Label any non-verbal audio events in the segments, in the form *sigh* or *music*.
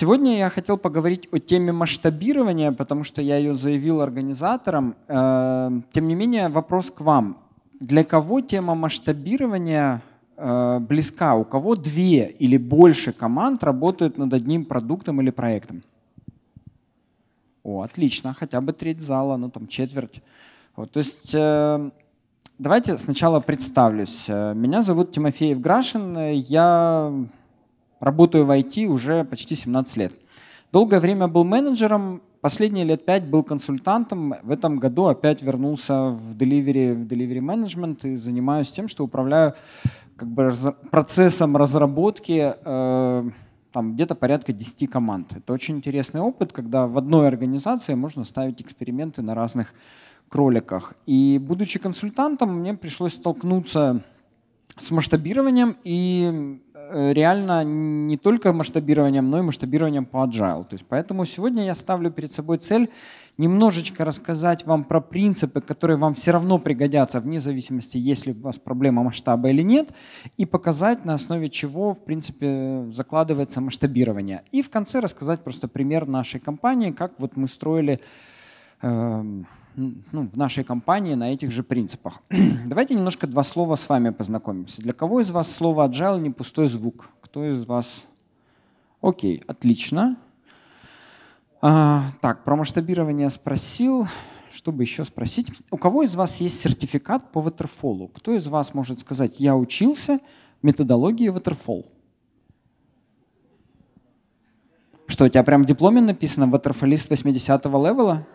Сегодня я хотел поговорить о теме масштабирования, потому что я ее заявил организаторам. Эм, тем не менее, вопрос к вам. Для кого тема масштабирования э, близка? У кого две или больше команд работают над одним продуктом или проектом? О, отлично, хотя бы треть зала, ну там четверть. Вот, то есть э, давайте сначала представлюсь. Э, меня зовут Тимофеев Грашин, я Работаю в IT уже почти 17 лет. Долгое время был менеджером, последние лет 5 был консультантом. В этом году опять вернулся в delivery, в delivery management и занимаюсь тем, что управляю как бы процессом разработки э, там где-то порядка 10 команд. Это очень интересный опыт, когда в одной организации можно ставить эксперименты на разных кроликах. И будучи консультантом, мне пришлось столкнуться с масштабированием и Э, реально не только масштабированием, но и масштабированием по agile. То есть поэтому сегодня я ставлю перед собой цель немножечко рассказать вам про принципы, которые вам все равно пригодятся, вне зависимости, есть ли у вас проблема масштаба или нет, и показать, на основе чего, в принципе, закладывается масштабирование. И в конце рассказать просто пример нашей компании, как вот мы строили э, ну, в нашей компании на этих же принципах. *clears throat* Давайте немножко два слова с вами познакомимся. Для кого из вас слово agile не пустой звук? Кто из вас? Окей, отлично. А, так, про масштабирование спросил. Чтобы еще спросить, у кого из вас есть сертификат по Waterfall? Кто из вас может сказать, я учился методологии Waterfall? Что, у тебя прям в дипломе написано «Ватерфолист 80-го левела»?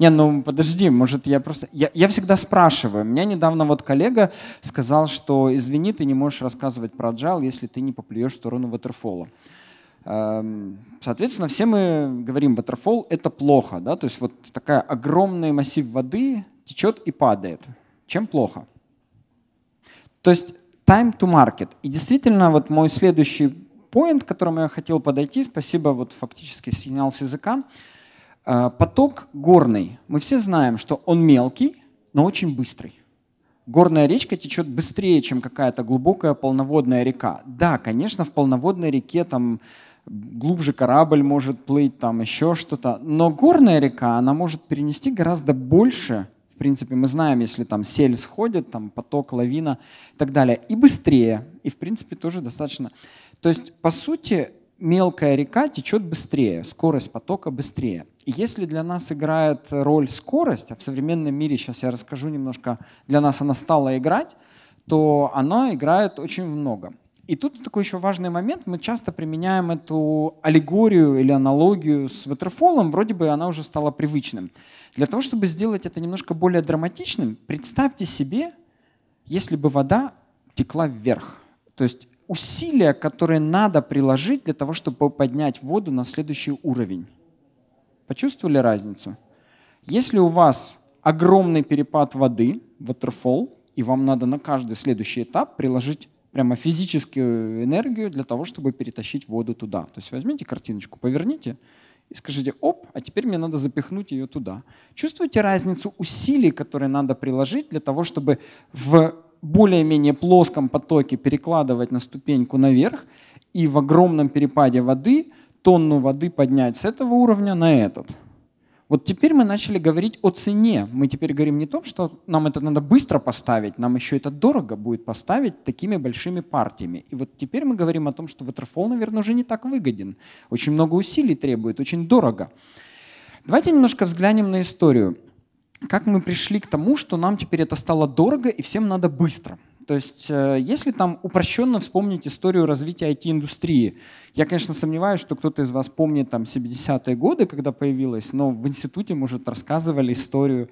Не, ну подожди, может я просто... Я, я всегда спрашиваю. У Меня недавно вот коллега сказал, что извини, ты не можешь рассказывать про Agile, если ты не поплюешь в сторону Waterfall. Эм, соответственно, все мы говорим, Waterfall — это плохо. Да? То есть вот такая огромный массив воды течет и падает. Чем плохо? То есть time to market. И действительно, вот мой следующий поинт, к которому я хотел подойти, спасибо, вот фактически снял с языка, а, поток горный. Мы все знаем, что он мелкий, но очень быстрый. Горная речка течет быстрее, чем какая-то глубокая полноводная река. Да, конечно, в полноводной реке там глубже корабль может плыть, там еще что-то. Но горная река, она может перенести гораздо больше. В принципе, мы знаем, если там сель сходит, там поток, лавина и так далее. И быстрее. И, в принципе, тоже достаточно. То есть, по сути, мелкая река течет быстрее, скорость потока быстрее. И если для нас играет роль скорость, а в современном мире, сейчас я расскажу немножко, для нас она стала играть, то она играет очень много. И тут такой еще важный момент. Мы часто применяем эту аллегорию или аналогию с ватерфолом. Вроде бы она уже стала привычным. Для того, чтобы сделать это немножко более драматичным, представьте себе, если бы вода текла вверх. То есть усилия, которые надо приложить для того, чтобы поднять воду на следующий уровень. Почувствовали разницу? Если у вас огромный перепад воды, waterfall, и вам надо на каждый следующий этап приложить прямо физическую энергию для того, чтобы перетащить воду туда. То есть возьмите картиночку, поверните и скажите, оп, а теперь мне надо запихнуть ее туда. Чувствуете разницу усилий, которые надо приложить для того, чтобы в более-менее плоском потоке перекладывать на ступеньку наверх и в огромном перепаде воды тонну воды поднять с этого уровня на этот. Вот теперь мы начали говорить о цене. Мы теперь говорим не о том, что нам это надо быстро поставить, нам еще это дорого будет поставить такими большими партиями. И вот теперь мы говорим о том, что Waterfall, наверное, уже не так выгоден. Очень много усилий требует, очень дорого. Давайте немножко взглянем на историю как мы пришли к тому, что нам теперь это стало дорого и всем надо быстро. То есть, э, если там упрощенно вспомнить историю развития IT-индустрии, я, конечно, сомневаюсь, что кто-то из вас помнит там 70-е годы, когда появилась, но в институте, может, рассказывали историю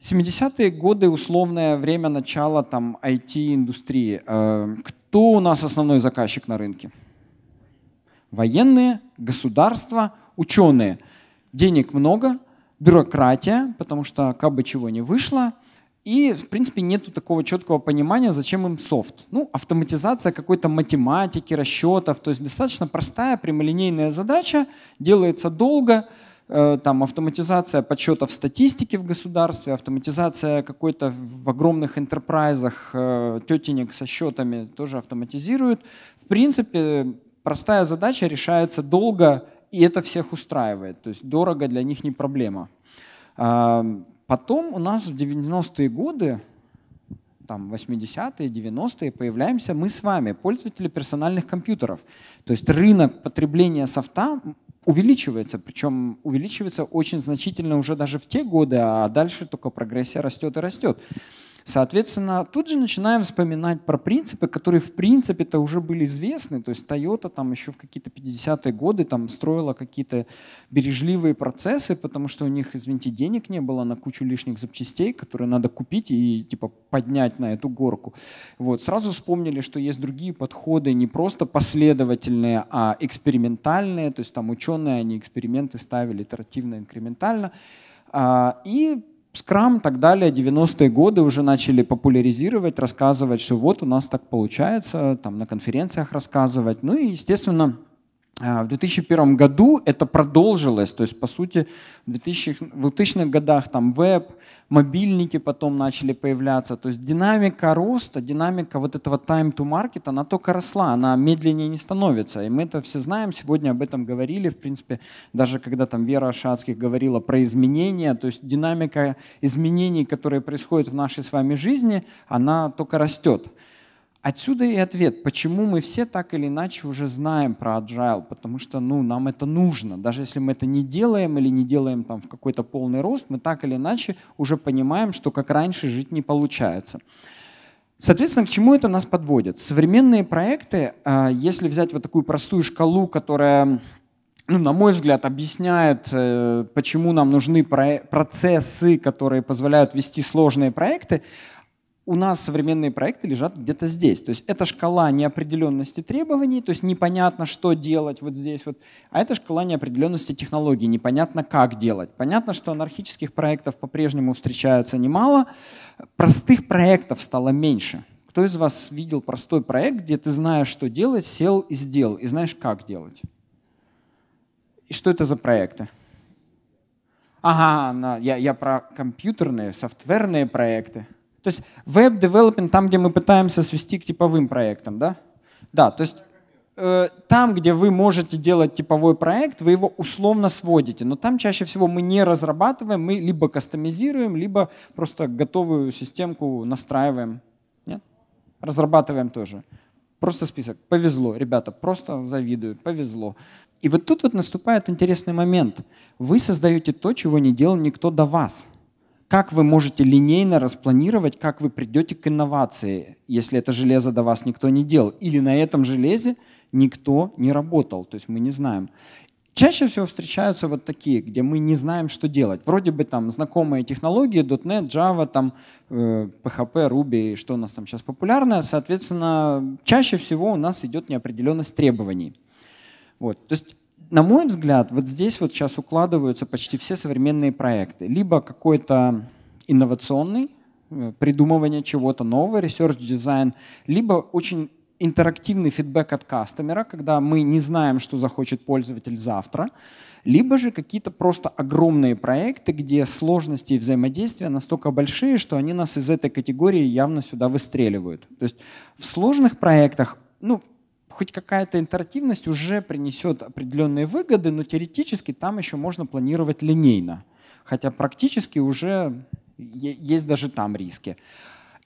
70-е годы, условное время начала там IT-индустрии. Э, кто у нас основной заказчик на рынке? Военные, государства, ученые. Денег много, бюрократия, потому что как бы чего не вышло, и, в принципе, нету такого четкого понимания, зачем им софт. Ну, автоматизация какой-то математики, расчетов, то есть достаточно простая прямолинейная задача, делается долго, э, там автоматизация подсчетов статистики в государстве, автоматизация какой-то в огромных интерпрайзах э, тетенек со счетами тоже автоматизируют. В принципе, простая задача решается долго, и это всех устраивает. То есть дорого для них не проблема. Потом у нас в 90-е годы, там 80-е, 90-е появляемся мы с вами, пользователи персональных компьютеров. То есть рынок потребления софта увеличивается, причем увеличивается очень значительно уже даже в те годы, а дальше только прогрессия растет и растет. Соответственно, тут же начинаем вспоминать про принципы, которые в принципе-то уже были известны. То есть Toyota там еще в какие-то 50-е годы там строила какие-то бережливые процессы, потому что у них, извините, денег не было на кучу лишних запчастей, которые надо купить и типа поднять на эту горку. Вот. Сразу вспомнили, что есть другие подходы, не просто последовательные, а экспериментальные. То есть там ученые, они эксперименты ставили итеративно-инкрементально. А, и скрам и так далее, 90-е годы уже начали популяризировать, рассказывать, что вот у нас так получается, там на конференциях рассказывать. Ну и, естественно, Э, в 2001 году это продолжилось, то есть, по сути, в 2000-х, годах там веб, мобильники потом начали появляться, то есть динамика роста, динамика вот этого time to market, она только росла, она медленнее не становится, и мы это все знаем, сегодня об этом говорили, в принципе, даже когда там Вера Шацких говорила про изменения, то есть динамика изменений, которые происходят в нашей с вами жизни, она только растет. Отсюда и ответ, почему мы все так или иначе уже знаем про agile, потому что ну, нам это нужно. Даже если мы это не делаем или не делаем там, в какой-то полный рост, мы так или иначе уже понимаем, что как раньше жить не получается. Соответственно, к чему это нас подводит? Современные проекты, э, если взять вот такую простую шкалу, которая ну, на мой взгляд, объясняет, э, почему нам нужны процессы, которые позволяют вести сложные проекты у нас современные проекты лежат где-то здесь. То есть это шкала неопределенности требований, то есть непонятно, что делать вот здесь. Вот. А это шкала неопределенности технологий, непонятно, как делать. Понятно, что анархических проектов по-прежнему встречаются немало, простых проектов стало меньше. Кто из вас видел простой проект, где ты знаешь, что делать, сел и сделал, и знаешь, как делать? И что это за проекты? Ага, я, я про компьютерные, софтверные проекты. То есть веб-девелопинг там, где мы пытаемся свести к типовым проектам, да? Да, то есть э, там, где вы можете делать типовой проект, вы его условно сводите, но там чаще всего мы не разрабатываем, мы либо кастомизируем, либо просто готовую системку настраиваем. Нет? Разрабатываем тоже. Просто список. Повезло, ребята, просто завидую, повезло. И вот тут вот наступает интересный момент. Вы создаете то, чего не делал никто до вас – как вы можете линейно распланировать, как вы придете к инновации, если это железо до вас никто не делал, или на этом железе никто не работал, то есть мы не знаем. Чаще всего встречаются вот такие, где мы не знаем, что делать. Вроде бы там знакомые технологии, .NET, Java, там, PHP, э, Ruby, что у нас там сейчас популярно. Соответственно, чаще всего у нас идет неопределенность требований. Вот. То есть на мой взгляд, вот здесь вот сейчас укладываются почти все современные проекты. Либо какой-то инновационный, э, придумывание чего-то нового, research дизайн, либо очень интерактивный фидбэк от кастомера, когда мы не знаем, что захочет пользователь завтра, либо же какие-то просто огромные проекты, где сложности и взаимодействия настолько большие, что они нас из этой категории явно сюда выстреливают. То есть в сложных проектах ну, хоть какая-то интерактивность уже принесет определенные выгоды, но теоретически там еще можно планировать линейно. Хотя практически уже есть даже там риски.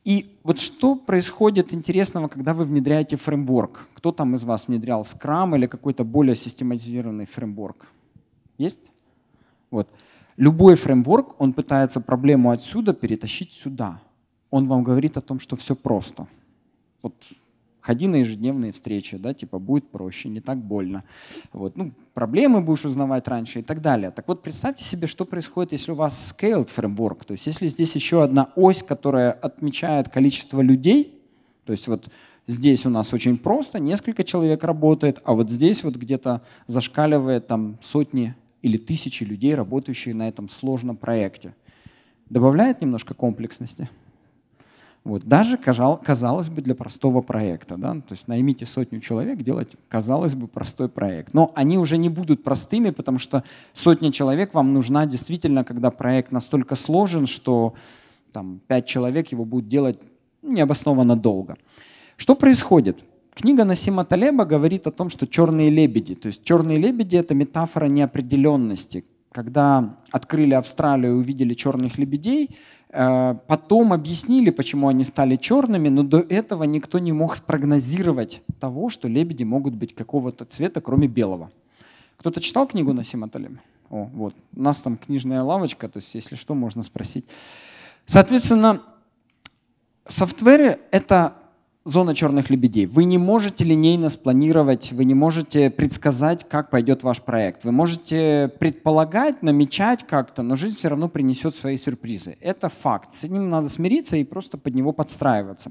И вот что происходит интересного, когда вы внедряете фреймворк? Кто там из вас внедрял Scrum или какой-то более систематизированный фреймворк? Есть? Вот. Любой фреймворк, он пытается проблему отсюда перетащить сюда. Он вам говорит о том, что все просто. Вот ходи на ежедневные встречи, да, типа будет проще, не так больно. Вот, ну, проблемы будешь узнавать раньше и так далее. Так вот, представьте себе, что происходит, если у вас scaled фреймворк, то есть если здесь еще одна ось, которая отмечает количество людей, то есть вот здесь у нас очень просто, несколько человек работает, а вот здесь вот где-то зашкаливает там сотни или тысячи людей, работающие на этом сложном проекте. Добавляет немножко комплексности? Вот. Даже, казалось бы, для простого проекта. Да? То есть наймите сотню человек делать, казалось бы, простой проект. Но они уже не будут простыми, потому что сотня человек вам нужна действительно, когда проект настолько сложен, что там, 5 человек его будут делать необоснованно долго. Что происходит? Книга Насима Талеба говорит о том, что черные лебеди, то есть черные лебеди — это метафора неопределенности. Когда открыли Австралию и увидели черных лебедей, Э, потом объяснили, почему они стали черными, но до этого никто не мог спрогнозировать того, что лебеди могут быть какого-то цвета, кроме белого. Кто-то читал книгу на Аталим? О, вот. У нас там книжная лавочка, то есть, если что, можно спросить. Соответственно, софтверы — это зона черных лебедей. Вы не можете линейно спланировать, вы не можете предсказать, как пойдет ваш проект. Вы можете предполагать, намечать как-то, но жизнь все равно принесет свои сюрпризы. Это факт. С ним надо смириться и просто под него подстраиваться.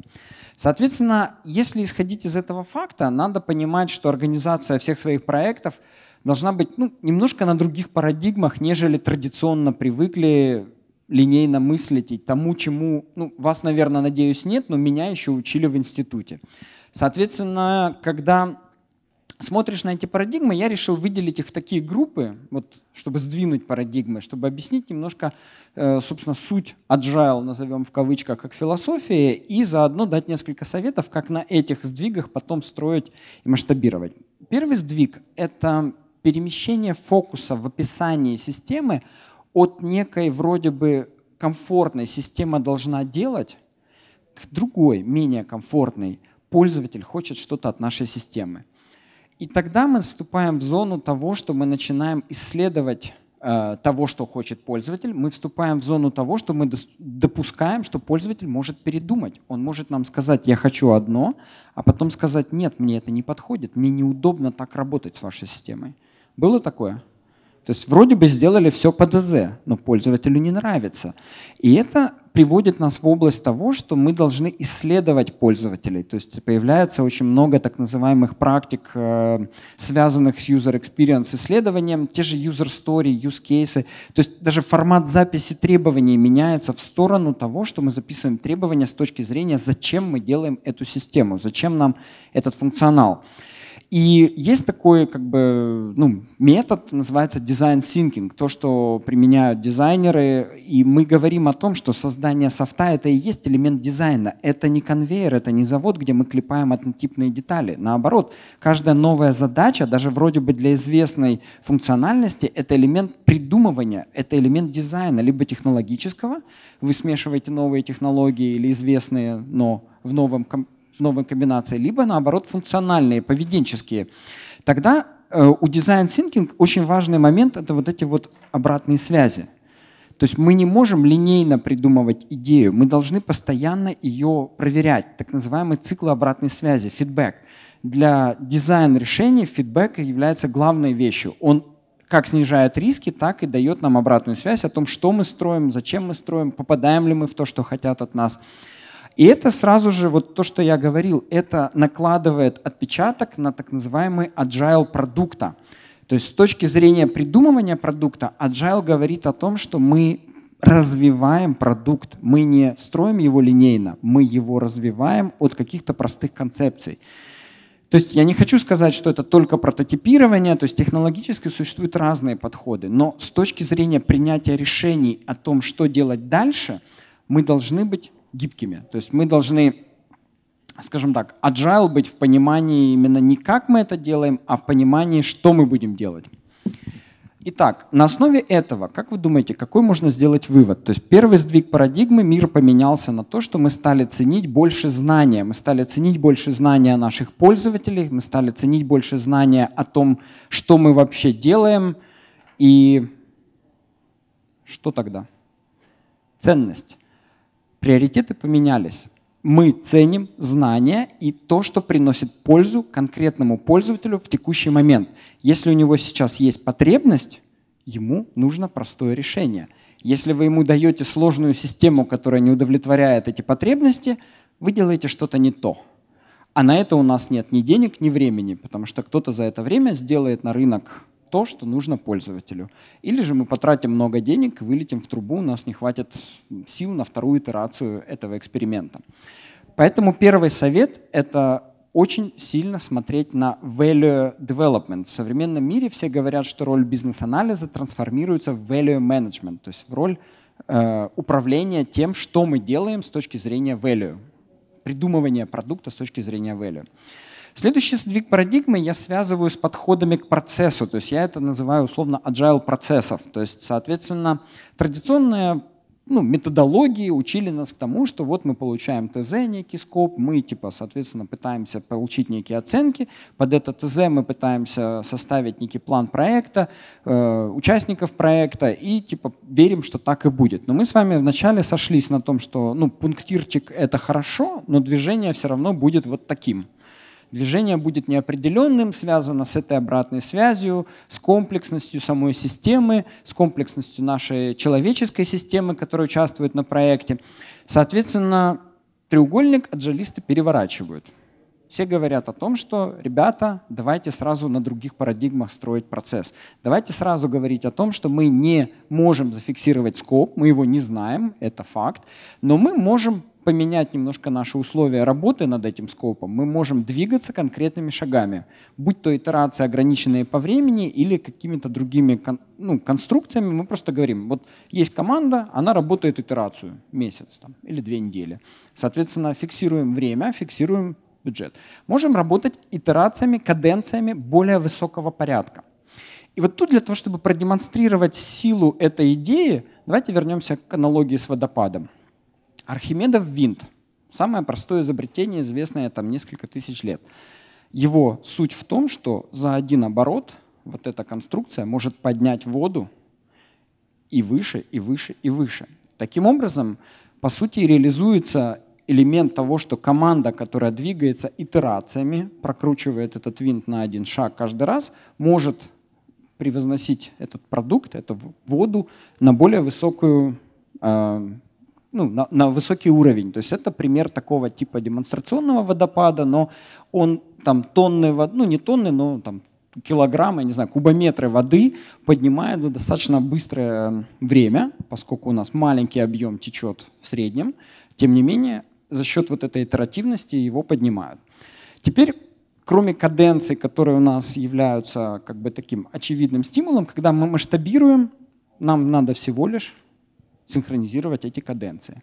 Соответственно, если исходить из этого факта, надо понимать, что организация всех своих проектов должна быть ну, немножко на других парадигмах, нежели традиционно привыкли линейно мыслить и тому, чему... Ну, вас, наверное, надеюсь, нет, но меня еще учили в институте. Соответственно, когда смотришь на эти парадигмы, я решил выделить их в такие группы, вот, чтобы сдвинуть парадигмы, чтобы объяснить немножко, э, собственно, суть agile, назовем в кавычках, как философии, и заодно дать несколько советов, как на этих сдвигах потом строить и масштабировать. Первый сдвиг — это перемещение фокуса в описании системы от некой вроде бы комфортной система должна делать, к другой, менее комфортной пользователь хочет что-то от нашей системы. И тогда мы вступаем в зону того, что мы начинаем исследовать э, того, что хочет пользователь, мы вступаем в зону того, что мы допускаем, что пользователь может передумать. Он может нам сказать, я хочу одно, а потом сказать, нет, мне это не подходит, мне неудобно так работать с вашей системой. Было такое? То есть вроде бы сделали все по ДЗ, но пользователю не нравится. И это приводит нас в область того, что мы должны исследовать пользователей. То есть появляется очень много так называемых практик, э, связанных с user experience исследованием, те же user story, use cases. То есть даже формат записи требований меняется в сторону того, что мы записываем требования с точки зрения, зачем мы делаем эту систему, зачем нам этот функционал. И есть такой как бы, ну, метод, называется дизайн thinking, то, что применяют дизайнеры. И мы говорим о том, что создание софта — это и есть элемент дизайна. Это не конвейер, это не завод, где мы клепаем однотипные детали. Наоборот, каждая новая задача, даже вроде бы для известной функциональности, это элемент придумывания, это элемент дизайна, либо технологического, вы смешиваете новые технологии или известные, но в новом новые комбинации, либо наоборот функциональные, поведенческие. Тогда э, у дизайн thinking очень важный момент – это вот эти вот обратные связи. То есть мы не можем линейно придумывать идею, мы должны постоянно ее проверять, так называемый цикл обратной связи, фидбэк. Для дизайн решений фидбэк является главной вещью. Он как снижает риски, так и дает нам обратную связь о том, что мы строим, зачем мы строим, попадаем ли мы в то, что хотят от нас. И это сразу же, вот то, что я говорил, это накладывает отпечаток на так называемый agile продукта. То есть с точки зрения придумывания продукта, agile говорит о том, что мы развиваем продукт, мы не строим его линейно, мы его развиваем от каких-то простых концепций. То есть я не хочу сказать, что это только прототипирование, то есть технологически существуют разные подходы, но с точки зрения принятия решений о том, что делать дальше, мы должны быть гибкими. То есть мы должны, скажем так, agile быть в понимании именно не как мы это делаем, а в понимании, что мы будем делать. Итак, на основе этого, как вы думаете, какой можно сделать вывод? То есть первый сдвиг парадигмы, мир поменялся на то, что мы стали ценить больше знания. Мы стали ценить больше знания наших пользователей, мы стали ценить больше знания о том, что мы вообще делаем. И что тогда? Ценность. Приоритеты поменялись. Мы ценим знания и то, что приносит пользу конкретному пользователю в текущий момент. Если у него сейчас есть потребность, ему нужно простое решение. Если вы ему даете сложную систему, которая не удовлетворяет эти потребности, вы делаете что-то не то. А на это у нас нет ни денег, ни времени, потому что кто-то за это время сделает на рынок то, что нужно пользователю. Или же мы потратим много денег, вылетим в трубу, у нас не хватит сил на вторую итерацию этого эксперимента. Поэтому первый совет — это очень сильно смотреть на value development. В современном мире все говорят, что роль бизнес-анализа трансформируется в value management, то есть в роль э, управления тем, что мы делаем с точки зрения value, придумывания продукта с точки зрения value. Следующий сдвиг парадигмы я связываю с подходами к процессу. То есть я это называю условно agile процессов. То есть, соответственно, традиционная ну, методологии учили нас к тому, что вот мы получаем ТЗ, некий скоп, мы, типа, соответственно, пытаемся получить некие оценки, под это ТЗ мы пытаемся составить некий план проекта, э, участников проекта и, типа, верим, что так и будет. Но мы с вами вначале сошлись на том, что, ну, пунктирчик — это хорошо, но движение все равно будет вот таким — движение будет неопределенным, связано с этой обратной связью, с комплексностью самой системы, с комплексностью нашей человеческой системы, которая участвует на проекте. Соответственно, треугольник аджалисты переворачивают. Все говорят о том, что, ребята, давайте сразу на других парадигмах строить процесс. Давайте сразу говорить о том, что мы не можем зафиксировать скоп, мы его не знаем, это факт, но мы можем поменять немножко наши условия работы над этим скопом, мы можем двигаться конкретными шагами, будь то итерации, ограниченные по времени, или какими-то другими ну, конструкциями. Мы просто говорим, вот есть команда, она работает итерацию месяц там, или две недели. Соответственно, фиксируем время, фиксируем бюджет. Можем работать итерациями, каденциями более высокого порядка. И вот тут для того, чтобы продемонстрировать силу этой идеи, давайте вернемся к аналогии с водопадом. Архимедов винт. Самое простое изобретение, известное там несколько тысяч лет. Его суть в том, что за один оборот вот эта конструкция может поднять воду и выше, и выше, и выше. Таким образом, по сути, реализуется элемент того, что команда, которая двигается итерациями, прокручивает этот винт на один шаг каждый раз, может превозносить этот продукт, эту воду на более высокую а, ну, на, на высокий уровень. То есть это пример такого типа демонстрационного водопада, но он там тонны, ну не тонны, но там килограммы, не знаю, кубометры воды поднимает за достаточно быстрое эм, время, поскольку у нас маленький объем течет в среднем. Тем не менее, за счет вот этой итеративности его поднимают. Теперь кроме каденций, которые у нас являются как бы таким очевидным стимулом, когда мы масштабируем, нам надо всего лишь синхронизировать эти каденции.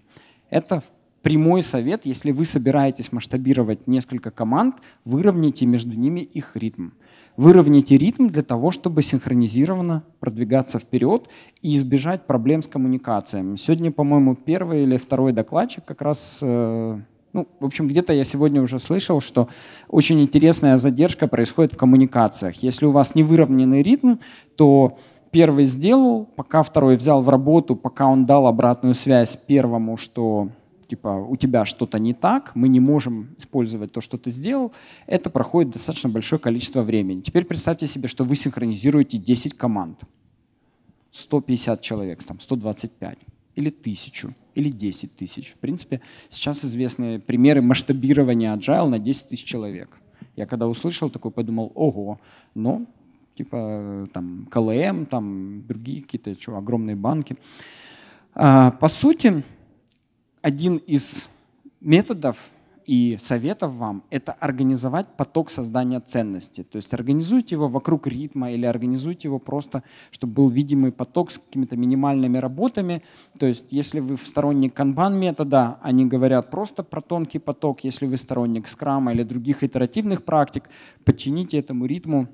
Это прямой совет, если вы собираетесь масштабировать несколько команд, выровняйте между ними их ритм. Выровняйте ритм для того, чтобы синхронизированно продвигаться вперед и избежать проблем с коммуникациями. Сегодня, по-моему, первый или второй докладчик как раз э, ну, в общем, где-то я сегодня уже слышал, что очень интересная задержка происходит в коммуникациях. Если у вас не выровненный ритм, то первый сделал, пока второй взял в работу, пока он дал обратную связь первому, что типа у тебя что-то не так, мы не можем использовать то, что ты сделал, это проходит достаточно большое количество времени. Теперь представьте себе, что вы синхронизируете 10 команд. 150 человек, там 125 или 1000 или 10 тысяч. В принципе, сейчас известны примеры масштабирования agile на 10 тысяч человек. Я когда услышал такой, подумал, ого, но типа э, там КЛМ, там другие какие-то что, огромные банки. А, по сути, один из методов и советов вам – это организовать поток создания ценности. То есть организуйте его вокруг ритма или организуйте его просто, чтобы был видимый поток с какими-то минимальными работами. То есть если вы сторонник канбан-метода, они говорят просто про тонкий поток. Если вы сторонник скрама или других итеративных практик, подчините этому ритму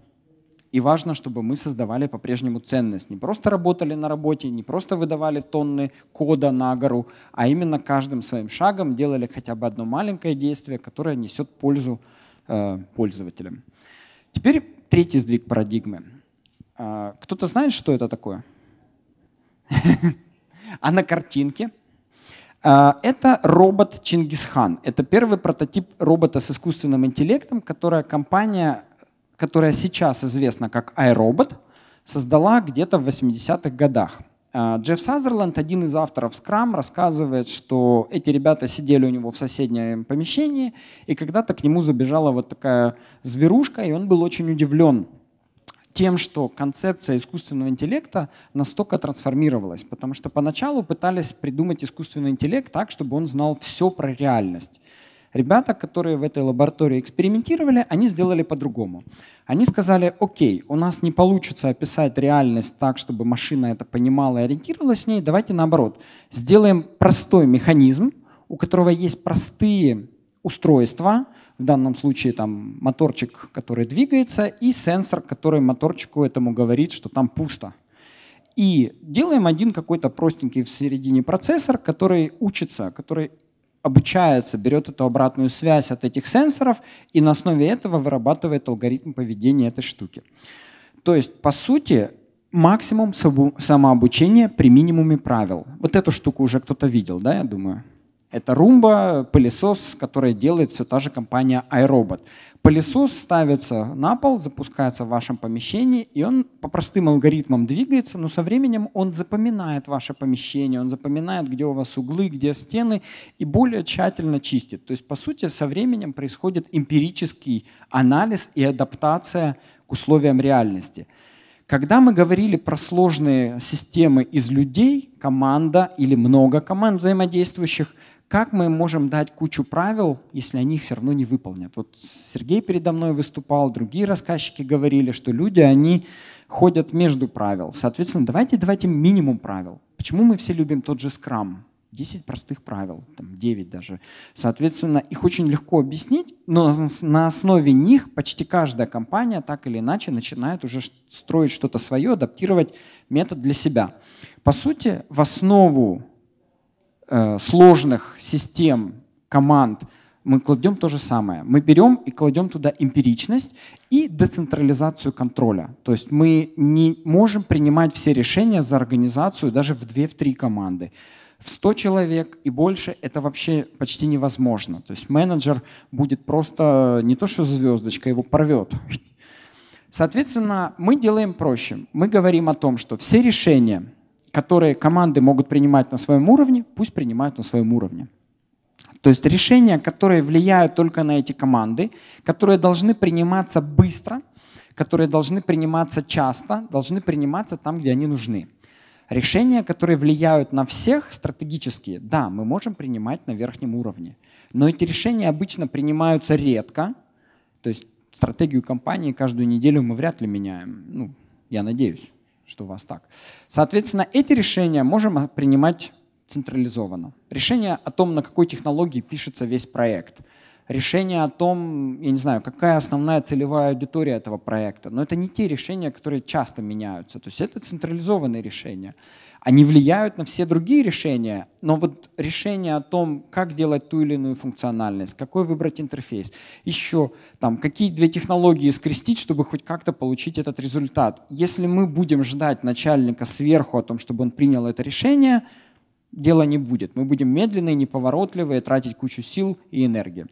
и важно, чтобы мы создавали по-прежнему ценность. Не просто работали на работе, не просто выдавали тонны кода на гору, а именно каждым своим шагом делали хотя бы одно маленькое действие, которое несет пользу э, пользователям. Теперь третий сдвиг парадигмы. Э, кто-то знает, что это такое? *laughs* А на картинке а, – это робот Чингисхан. Это первый прототип робота с искусственным интеллектом, который компания которая сейчас известна как iRobot, создала где-то в 80-х годах. А, Джефф Сазерленд, один из авторов Scrum, рассказывает, что эти ребята сидели у него в соседнем помещении, и когда-то к нему забежала вот такая зверушка, и он был очень удивлен тем, что концепция искусственного интеллекта настолько трансформировалась, потому что поначалу пытались придумать искусственный интеллект так, чтобы он знал все про реальность. Ребята, которые в этой лаборатории экспериментировали, они сделали по-другому. Они сказали, окей, у нас не получится описать реальность так, чтобы машина это понимала и ориентировалась в ней, давайте наоборот. Сделаем простой механизм, у которого есть простые устройства, в данном случае там моторчик, который двигается, и сенсор, который моторчику этому говорит, что там пусто. И делаем один какой-то простенький в середине процессор, который учится, который обучается, берет эту обратную связь от этих сенсоров и на основе этого вырабатывает алгоритм поведения этой штуки. То есть, по сути, максимум самообучения при минимуме правил. Вот эту штуку уже кто-то видел, да, я думаю? Это румба, пылесос, который делает все та же компания iRobot. Пылесос ставится на пол, запускается в вашем помещении, и он по простым алгоритмам двигается, но со временем он запоминает ваше помещение, он запоминает, где у вас углы, где стены, и более тщательно чистит. То есть, по сути, со временем происходит эмпирический анализ и адаптация к условиям реальности. Когда мы говорили про сложные системы из людей, команда или много команд взаимодействующих – как мы можем дать кучу правил, если они их все равно не выполнят? Вот Сергей передо мной выступал, другие рассказчики говорили, что люди, они ходят между правил. Соответственно, давайте давайте минимум правил. Почему мы все любим тот же скрам? 10 простых правил, там 9 даже. Соответственно, их очень легко объяснить, но на основе них почти каждая компания так или иначе начинает уже строить что-то свое, адаптировать метод для себя. По сути, в основу Э, сложных систем, команд, мы кладем то же самое. Мы берем и кладем туда эмпиричность и децентрализацию контроля. То есть мы не можем принимать все решения за организацию даже в 2-3 команды. В 100 человек и больше это вообще почти невозможно. То есть менеджер будет просто не то что звездочка, его порвет. Соответственно, мы делаем проще. Мы говорим о том, что все решения — которые команды могут принимать на своем уровне, пусть принимают на своем уровне. То есть решения, которые влияют только на эти команды, которые должны приниматься быстро, которые должны приниматься часто, должны приниматься там, где они нужны. Решения, которые влияют на всех стратегические, да, мы можем принимать на верхнем уровне. Но эти решения обычно принимаются редко. То есть стратегию компании каждую неделю мы вряд ли меняем. Ну, я надеюсь что у вас так. Соответственно, эти решения можем а, принимать централизованно. Решение о том, на какой технологии пишется весь проект. Решение о том, я не знаю, какая основная целевая аудитория этого проекта. Но это не те решения, которые часто меняются. То есть это централизованные решения они влияют на все другие решения, но вот решение о том, как делать ту или иную функциональность, какой выбрать интерфейс, еще там, какие две технологии скрестить, чтобы хоть как-то получить этот результат. Если мы будем ждать начальника сверху о том, чтобы он принял это решение, дела не будет. Мы будем медленные, неповоротливые, тратить кучу сил и энергии.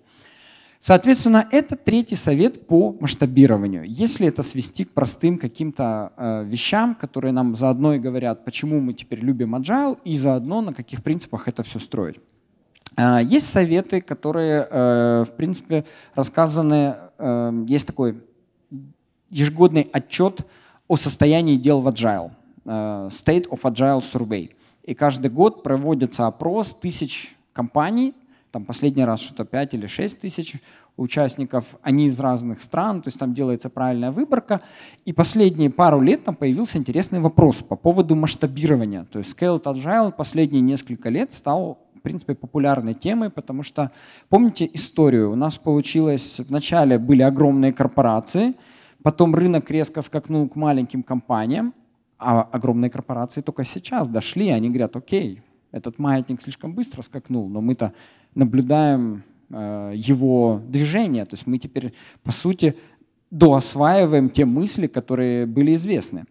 Соответственно, это третий совет по масштабированию. Если это свести к простым каким-то э, вещам, которые нам заодно и говорят, почему мы теперь любим agile, и заодно на каких принципах это все строить. Э, есть советы, которые, э, в принципе, рассказаны. Э, есть такой ежегодный отчет о состоянии дел в agile, э, State of Agile Survey. И каждый год проводится опрос тысяч компаний, там последний раз что-то 5 или 6 тысяч участников, они из разных стран, то есть там делается правильная выборка. И последние пару лет там появился интересный вопрос по поводу масштабирования. То есть Scaled Agile последние несколько лет стал в принципе, популярной темой, потому что, помните историю, у нас получилось, вначале были огромные корпорации, потом рынок резко скакнул к маленьким компаниям, а огромные корпорации только сейчас дошли, они говорят, окей, этот маятник слишком быстро скакнул, но мы-то наблюдаем э, его движение. То есть мы теперь, по сути, доосваиваем те мысли, которые были известны.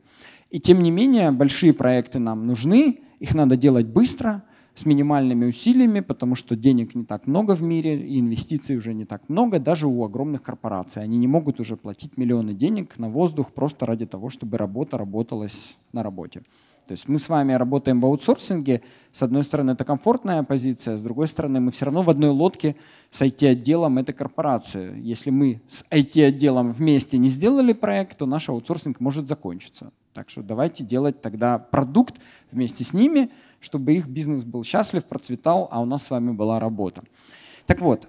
И тем не менее, большие проекты нам нужны, их надо делать быстро, с минимальными усилиями, потому что денег не так много в мире, и инвестиций уже не так много, даже у огромных корпораций. Они не могут уже платить миллионы денег на воздух просто ради того, чтобы работа работалась на работе. То есть мы с вами работаем в аутсорсинге. С одной стороны, это комфортная позиция, с другой стороны, мы все равно в одной лодке с IT-отделом этой корпорации. Если мы с IT-отделом вместе не сделали проект, то наш аутсорсинг может закончиться. Так что давайте делать тогда продукт вместе с ними, чтобы их бизнес был счастлив, процветал, а у нас с вами была работа. Так вот,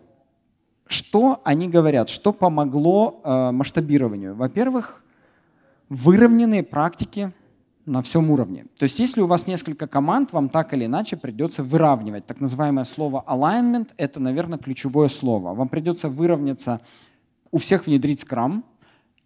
что они говорят, что помогло э, масштабированию? Во-первых, выровненные практики на всем уровне. То есть если у вас несколько команд, вам так или иначе придется выравнивать. Так называемое слово alignment — это, наверное, ключевое слово. Вам придется выровняться, у всех внедрить скрам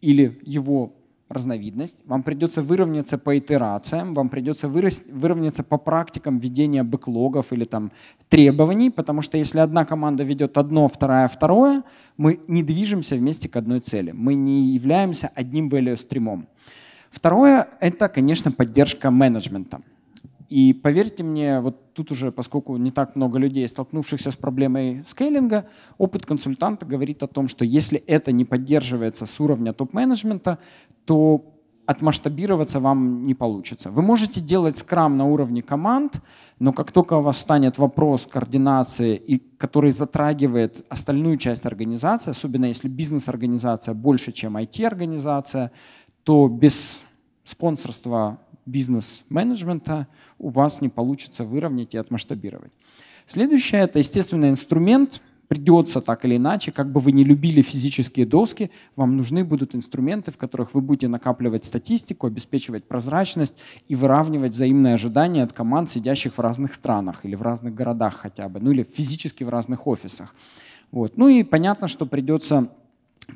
или его разновидность, вам придется выровняться по итерациям, вам придется выровняться по практикам ведения бэклогов или там требований, потому что если одна команда ведет одно, вторая второе, мы не движемся вместе к одной цели, мы не являемся одним value стримом. Второе — это, конечно, поддержка менеджмента. И поверьте мне, вот тут уже, поскольку не так много людей, столкнувшихся с проблемой скейлинга, опыт консультанта говорит о том, что если это не поддерживается с уровня топ-менеджмента, то отмасштабироваться вам не получится. Вы можете делать скрам на уровне команд, но как только у вас станет вопрос координации, и который затрагивает остальную часть организации, особенно если бизнес-организация больше, чем IT-организация, то без спонсорства бизнес-менеджмента у вас не получится выровнять и отмасштабировать. Следующее – это, естественно, инструмент. Придется так или иначе, как бы вы не любили физические доски, вам нужны будут инструменты, в которых вы будете накапливать статистику, обеспечивать прозрачность и выравнивать взаимные ожидания от команд, сидящих в разных странах или в разных городах хотя бы, ну или физически в разных офисах. Вот. Ну и понятно, что придется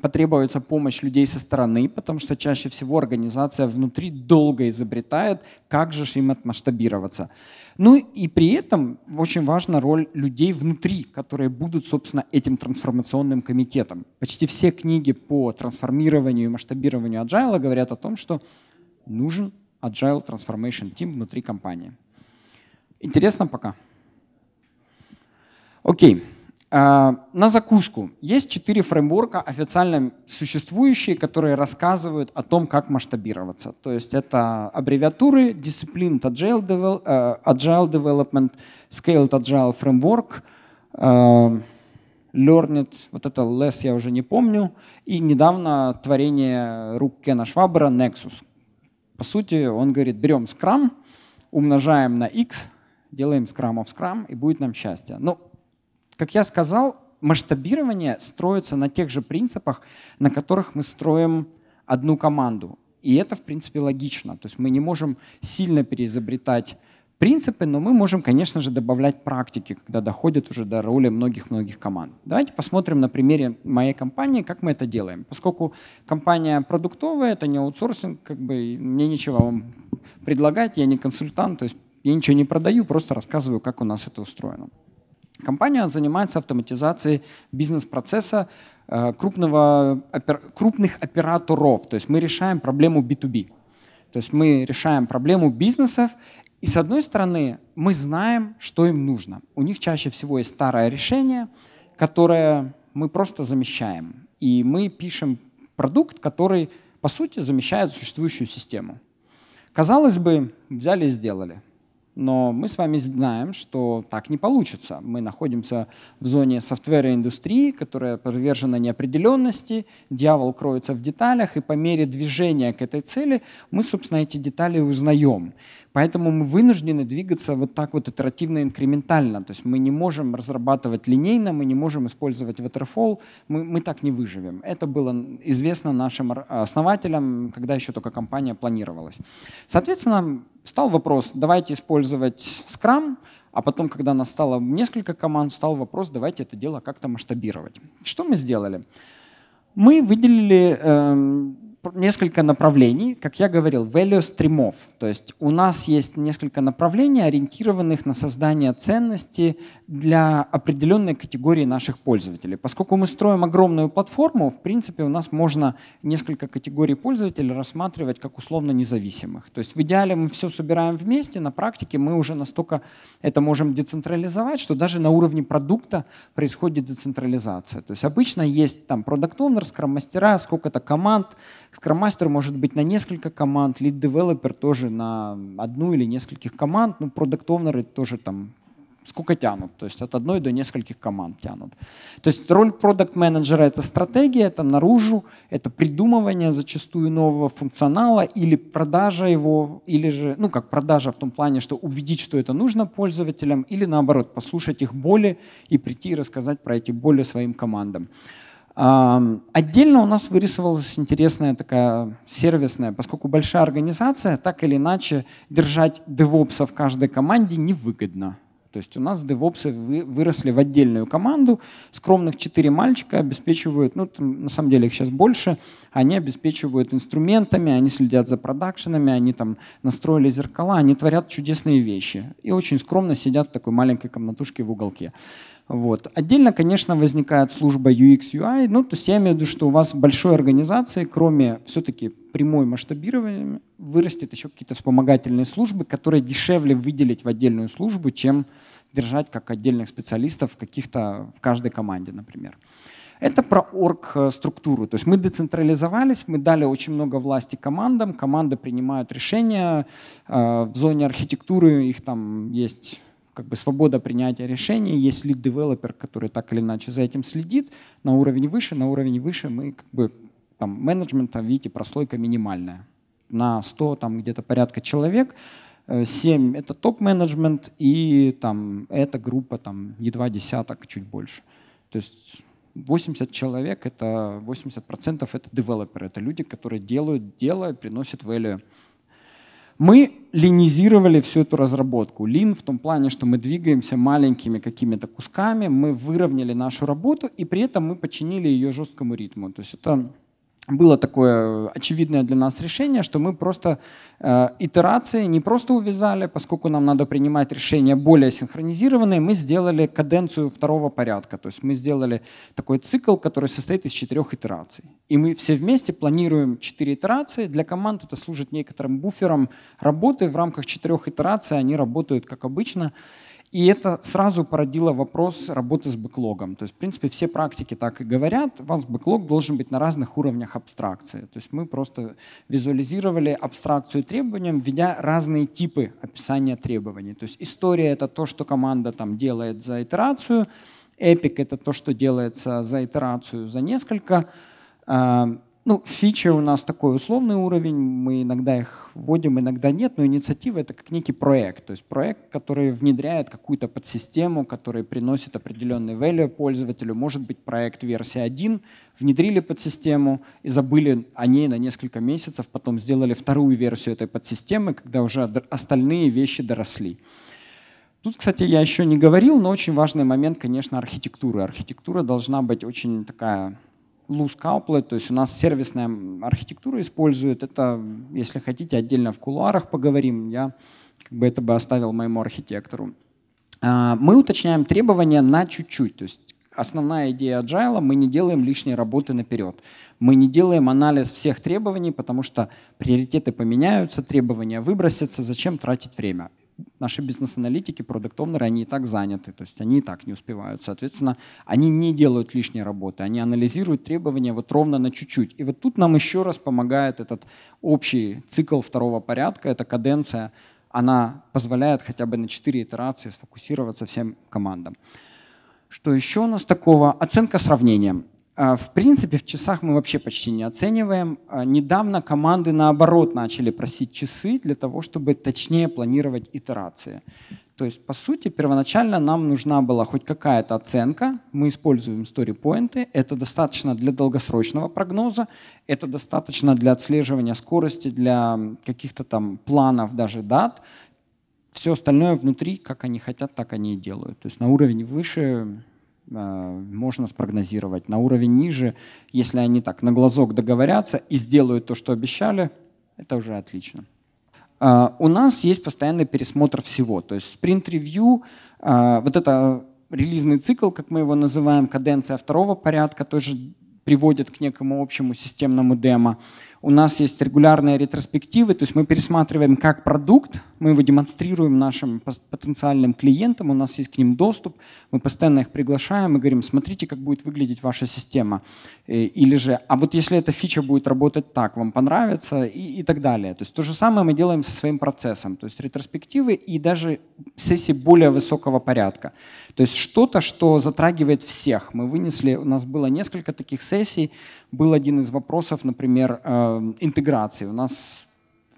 потребуется помощь людей со стороны, потому что чаще всего организация внутри долго изобретает, как же им отмасштабироваться. Ну и при этом очень важна роль людей внутри, которые будут, собственно, этим трансформационным комитетом. Почти все книги по трансформированию и масштабированию agile говорят о том, что нужен agile transformation team внутри компании. Интересно пока? Окей. Okay. А, на закуску. Есть четыре фреймворка, официально существующие, которые рассказывают о том, как масштабироваться. То есть это аббревиатуры, Disciplined Agile, Devel э, Agile Development, Scaled Agile Framework, э, Learned, вот это Less я уже не помню, и недавно творение рук Кена Швабера Nexus. По сути, он говорит, берем Scrum, умножаем на x, делаем Scrum of Scrum, и будет нам счастье. Но ну, как я сказал, масштабирование строится на тех же принципах, на которых мы строим одну команду. И это, в принципе, логично. То есть мы не можем сильно переизобретать принципы, но мы можем, конечно же, добавлять практики, когда доходят уже до роли многих-многих команд. Давайте посмотрим на примере моей компании, как мы это делаем. Поскольку компания продуктовая, это не аутсорсинг, как бы мне нечего вам предлагать, я не консультант, то есть я ничего не продаю, просто рассказываю, как у нас это устроено. Компания занимается автоматизацией бизнес-процесса э, крупного, крупных операторов. То есть мы решаем проблему B2B. То есть мы решаем проблему бизнесов, и с одной стороны, мы знаем, что им нужно. У них чаще всего есть старое решение, которое мы просто замещаем. И мы пишем продукт, который, по сути, замещает существующую систему. Казалось бы, взяли и сделали. Но мы с вами знаем, что так не получится. Мы находимся в зоне софтвера индустрии, которая подвержена неопределенности, дьявол кроется в деталях, и по мере движения к этой цели мы, собственно, эти детали узнаем. Поэтому мы вынуждены двигаться вот так вот итеративно, инкрементально. То есть мы не можем разрабатывать линейно, мы не можем использовать waterfall, мы, мы так не выживем. Это было известно нашим основателям, когда еще только компания планировалась. Соответственно, стал вопрос, давайте использовать Scrum, а потом, когда нас стало несколько команд, стал вопрос, давайте это дело как-то масштабировать. Что мы сделали? Мы выделили эм, несколько направлений, как я говорил, value стримов. То есть у нас есть несколько направлений, ориентированных на создание ценности для определенной категории наших пользователей. Поскольку мы строим огромную платформу, в принципе, у нас можно несколько категорий пользователей рассматривать как условно независимых. То есть в идеале мы все собираем вместе, на практике мы уже настолько это можем децентрализовать, что даже на уровне продукта происходит децентрализация. То есть обычно есть там продукт-овнер, скрам-мастера, сколько-то команд, scrum может быть на несколько команд, лид-девелопер тоже на одну или нескольких команд, ну, продукт-овнеры тоже там сколько тянут, то есть от одной до нескольких команд тянут. То есть роль продукт-менеджера — это стратегия, это наружу, это придумывание зачастую нового функционала или продажа его, или же, ну как продажа в том плане, что убедить, что это нужно пользователям, или наоборот, послушать их боли и прийти и рассказать про эти боли своим командам. Отдельно у нас вырисовалась интересная такая сервисная, поскольку большая организация, так или иначе держать девопса в каждой команде невыгодно. То есть у нас девопсы выросли в отдельную команду, скромных четыре мальчика обеспечивают, ну там, на самом деле их сейчас больше, они обеспечивают инструментами, они следят за продакшенами, они там настроили зеркала, они творят чудесные вещи и очень скромно сидят в такой маленькой комнатушке в уголке. Вот. Отдельно, конечно, возникает служба UX, UI. Ну, то есть я имею в виду, что у вас большой организации, кроме все-таки прямой масштабирования, вырастет еще какие-то вспомогательные службы, которые дешевле выделить в отдельную службу, чем держать как отдельных специалистов каких-то в каждой команде, например. Это про орг-структуру. То есть мы децентрализовались, мы дали очень много власти командам, команды принимают решения. Э, в зоне архитектуры их там есть как бы свобода принятия решений, есть лид девелопер, который так или иначе за этим следит, на уровень выше, на уровень выше мы как бы там менеджмента, видите, прослойка минимальная. На 100 там где-то порядка человек, 7 э, это топ-менеджмент и там эта группа там едва десяток, чуть больше. То есть 80 человек, это 80% это девелоперы, это люди, которые делают дело и приносят value мы линизировали всю эту разработку. Лин в том плане, что мы двигаемся маленькими какими-то кусками, мы выровняли нашу работу, и при этом мы починили ее жесткому ритму. То есть это было такое э, очевидное для нас решение, что мы просто э, итерации не просто увязали, поскольку нам надо принимать решения более синхронизированные, мы сделали каденцию второго порядка. То есть мы сделали такой цикл, который состоит из четырех итераций. И мы все вместе планируем четыре итерации. Для команд это служит некоторым буфером работы. В рамках четырех итераций они работают как обычно. И это сразу породило вопрос работы с бэклогом. То есть, в принципе, все практики так и говорят, у вас бэклог должен быть на разных уровнях абстракции. То есть мы просто визуализировали абстракцию требованиям, введя разные типы описания требований. То есть история — это то, что команда там делает за итерацию, эпик — это то, что делается за итерацию за несколько, а, ну, фичи у нас такой условный уровень, мы иногда их вводим, иногда нет, но инициатива — это как некий проект, то есть проект, который внедряет какую-то подсистему, который приносит определенный value пользователю. Может быть, проект версии 1, внедрили подсистему и забыли о ней на несколько месяцев, потом сделали вторую версию этой подсистемы, когда уже остальные вещи доросли. Тут, кстати, я еще не говорил, но очень важный момент, конечно, архитектура. Архитектура должна быть очень такая loose couplet, то есть у нас сервисная архитектура использует. Это, если хотите, отдельно в кулуарах поговорим. Я как бы это бы оставил моему архитектору. А, мы уточняем требования на чуть-чуть. То есть основная идея agile, мы не делаем лишней работы наперед. Мы не делаем анализ всех требований, потому что приоритеты поменяются, требования выбросятся, зачем тратить время наши бизнес-аналитики, продукт они и так заняты, то есть они и так не успевают. Соответственно, они не делают лишней работы, они анализируют требования вот ровно на чуть-чуть. И вот тут нам еще раз помогает этот общий цикл второго порядка, эта каденция, она позволяет хотя бы на 4 итерации сфокусироваться всем командам. Что еще у нас такого? Оценка сравнением. А, в принципе, в часах мы вообще почти не оцениваем. А, недавно команды, наоборот, начали просить часы для того, чтобы точнее планировать итерации. То есть, по сути, первоначально нам нужна была хоть какая-то оценка. Мы используем story-поинты. Это достаточно для долгосрочного прогноза, это достаточно для отслеживания скорости, для каких-то там планов, даже дат. Все остальное внутри, как они хотят, так они и делают. То есть на уровень выше Э, можно спрогнозировать. На уровень ниже, если они так на глазок договорятся и сделают то, что обещали, это уже отлично. Э, у нас есть постоянный пересмотр всего. То есть спринт-ревью, э, вот это релизный цикл, как мы его называем, каденция второго порядка, тоже приводит к некому общему системному демо у нас есть регулярные ретроспективы, то есть мы пересматриваем как продукт, мы его демонстрируем нашим потенциальным клиентам, у нас есть к ним доступ, мы постоянно их приглашаем и говорим, смотрите, как будет выглядеть ваша система. Э, или же, а вот если эта фича будет работать так, вам понравится и, и так далее. То есть то же самое мы делаем со своим процессом, то есть ретроспективы и даже сессии более высокого порядка. То есть что-то, что затрагивает всех. Мы вынесли, у нас было несколько таких сессий, был один из вопросов, например, э, интеграции. У нас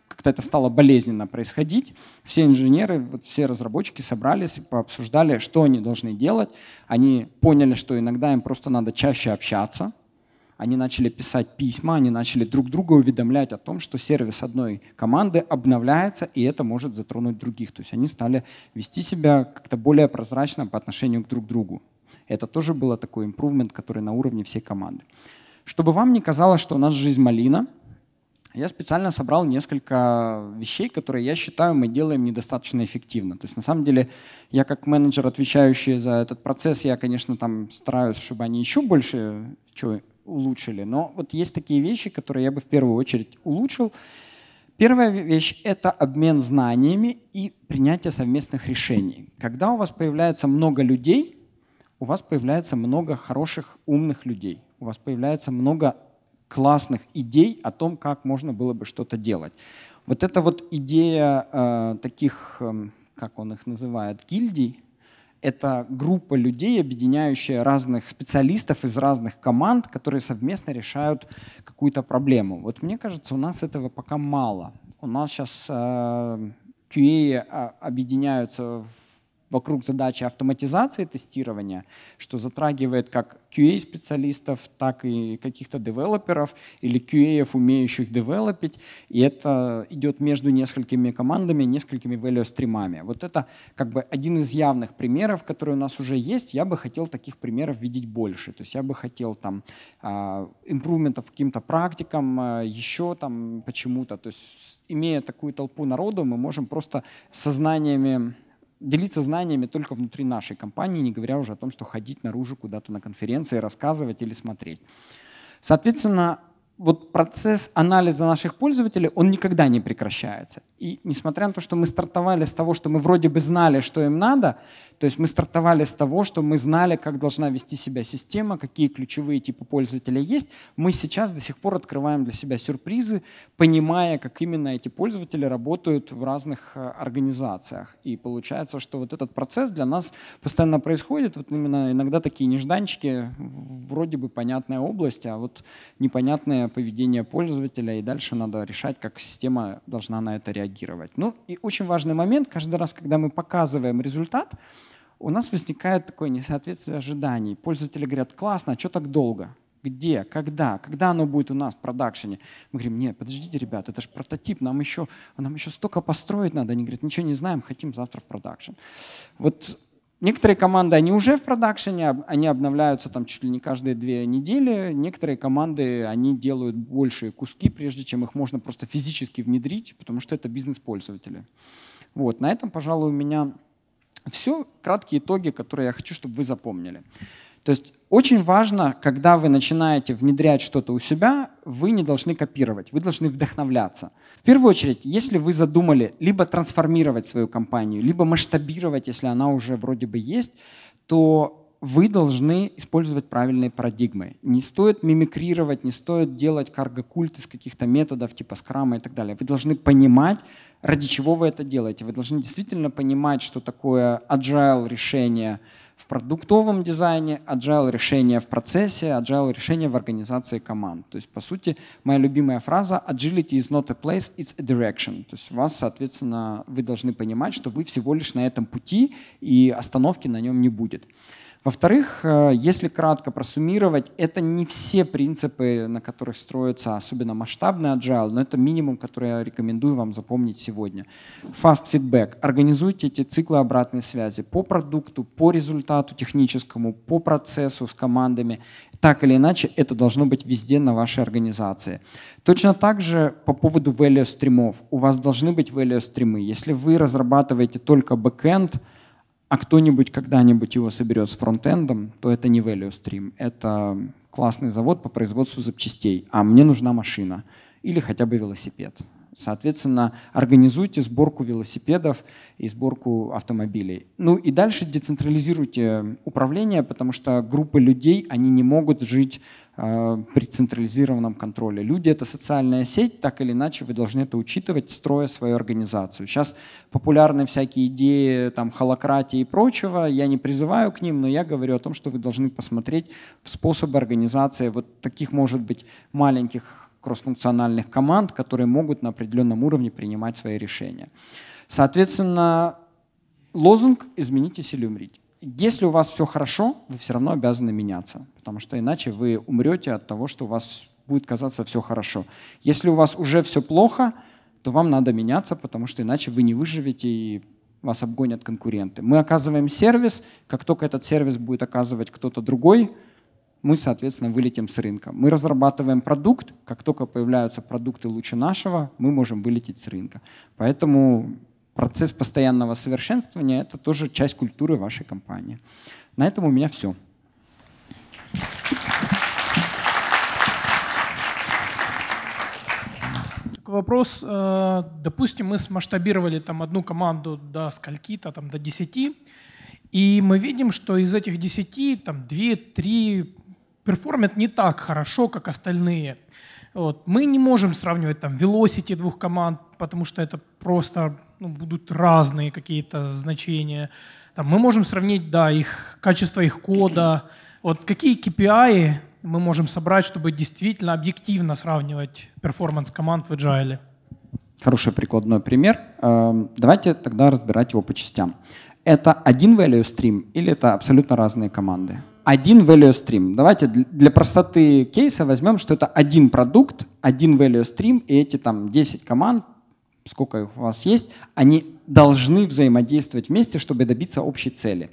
как-то это стало болезненно происходить. Все инженеры, вот все разработчики собрались, и пообсуждали, что они должны делать. Они поняли, что иногда им просто надо чаще общаться. Они начали писать письма, они начали друг друга уведомлять о том, что сервис одной команды обновляется, и это может затронуть других. То есть они стали вести себя как-то более прозрачно по отношению друг к друг другу. Это тоже было такой импровмент, который на уровне всей команды. Чтобы вам не казалось, что у нас жизнь малина, я специально собрал несколько вещей, которые, я считаю, мы делаем недостаточно эффективно. То есть на самом деле я как менеджер, отвечающий за этот процесс, я, конечно, там стараюсь, чтобы они еще больше чего улучшили. Но вот есть такие вещи, которые я бы в первую очередь улучшил. Первая вещь — это обмен знаниями и принятие совместных решений. Когда у вас появляется много людей, у вас появляется много хороших, умных людей — у вас появляется много классных идей о том, как можно было бы что-то делать. Вот эта вот идея э, таких, э, как он их называет, гильдий, это группа людей, объединяющая разных специалистов из разных команд, которые совместно решают какую-то проблему. Вот мне кажется, у нас этого пока мало. У нас сейчас э, QA а, объединяются в вокруг задачи автоматизации тестирования, что затрагивает как QA-специалистов, так и каких-то девелоперов или QA, умеющих девелопить. И это идет между несколькими командами, несколькими value-стримами. Вот это как бы один из явных примеров, которые у нас уже есть. Я бы хотел таких примеров видеть больше. То есть я бы хотел там а, импрувментов каким-то практикам, а, еще там почему-то. То есть имея такую толпу народу, мы можем просто сознаниями делиться знаниями только внутри нашей компании, не говоря уже о том, что ходить наружу куда-то на конференции, рассказывать или смотреть. Соответственно, вот процесс анализа наших пользователей, он никогда не прекращается. И несмотря на то, что мы стартовали с того, что мы вроде бы знали, что им надо, то есть мы стартовали с того, что мы знали, как должна вести себя система, какие ключевые типы пользователя есть. Мы сейчас до сих пор открываем для себя сюрпризы, понимая, как именно эти пользователи работают в разных э, организациях. И получается, что вот этот процесс для нас постоянно происходит. Вот именно иногда такие нежданчики, вроде бы понятная область, а вот непонятное поведение пользователя, и дальше надо решать, как система должна на это реагировать. Ну и очень важный момент, каждый раз, когда мы показываем результат, у нас возникает такое несоответствие ожиданий. Пользователи говорят, классно, а что так долго? Где? Когда? Когда оно будет у нас в продакшене? Мы говорим, нет, подождите, ребят, это же прототип, нам еще, нам еще столько построить надо. Они говорят, ничего не знаем, хотим завтра в продакшн. Вот некоторые команды, они уже в продакшене, они обновляются там чуть ли не каждые две недели. Некоторые команды, они делают большие куски, прежде чем их можно просто физически внедрить, потому что это бизнес пользователи. Вот, на этом, пожалуй, у меня все краткие итоги, которые я хочу, чтобы вы запомнили. То есть очень важно, когда вы начинаете внедрять что-то у себя, вы не должны копировать, вы должны вдохновляться. В первую очередь, если вы задумали либо трансформировать свою компанию, либо масштабировать, если она уже вроде бы есть, то вы должны использовать правильные парадигмы. Не стоит мимикрировать, не стоит делать карго-культ из каких-то методов типа скрама и так далее. Вы должны понимать, ради чего вы это делаете. Вы должны действительно понимать, что такое agile решение в продуктовом дизайне, agile решение в процессе, agile решение в организации команд. То есть, по сути, моя любимая фраза agility is not a place, it's a direction. То есть у вас, соответственно, вы должны понимать, что вы всего лишь на этом пути, и остановки на нем не будет. Во-вторых, э, если кратко просуммировать, это не все принципы, на которых строится особенно масштабный agile, но это минимум, который я рекомендую вам запомнить сегодня. Fast feedback. Организуйте эти циклы обратной связи по продукту, по результату техническому, по процессу с командами. Так или иначе, это должно быть везде на вашей организации. Точно так же по поводу value стримов. У вас должны быть value стримы. Если вы разрабатываете только бэкэнд, а кто-нибудь когда-нибудь его соберет с фронтендом, то это не value stream. Это классный завод по производству запчастей, а мне нужна машина или хотя бы велосипед. Соответственно, организуйте сборку велосипедов и сборку автомобилей. Ну и дальше децентрализируйте управление, потому что группы людей, они не могут жить Э, при централизированном контроле. Люди — это социальная сеть, так или иначе вы должны это учитывать, строя свою организацию. Сейчас популярны всякие идеи там, холократии и прочего, я не призываю к ним, но я говорю о том, что вы должны посмотреть в способы организации вот таких, может быть, маленьких кроссфункциональных команд, которые могут на определенном уровне принимать свои решения. Соответственно, лозунг «изменитесь или умрите». Если у вас все хорошо, вы все равно обязаны меняться потому что иначе вы умрете от того, что у вас будет казаться все хорошо. Если у вас уже все плохо, то вам надо меняться, потому что иначе вы не выживете и вас обгонят конкуренты. Мы оказываем сервис, как только этот сервис будет оказывать кто-то другой, мы, соответственно, вылетим с рынка. Мы разрабатываем продукт, как только появляются продукты лучше нашего, мы можем вылететь с рынка. Поэтому процесс постоянного совершенствования — это тоже часть культуры вашей компании. На этом у меня все вопрос. Э, допустим, мы смасштабировали там одну команду до скольки-то, там, до 10, и мы видим, что из этих 10, там, 2-3 перформят не так хорошо, как остальные. Вот. Мы не можем сравнивать там velocity двух команд, потому что это просто ну, будут разные какие-то значения. Там, мы можем сравнить, да, их качество их кода, вот какие KPI мы можем собрать, чтобы действительно объективно сравнивать перформанс команд в Agile? Хороший прикладной пример. Эм, давайте тогда разбирать его по частям. Это один value stream или это абсолютно разные команды? Один value stream. Давайте для простоты кейса возьмем, что это один продукт, один value stream, и эти там 10 команд, сколько их у вас есть, они должны взаимодействовать вместе, чтобы добиться общей цели.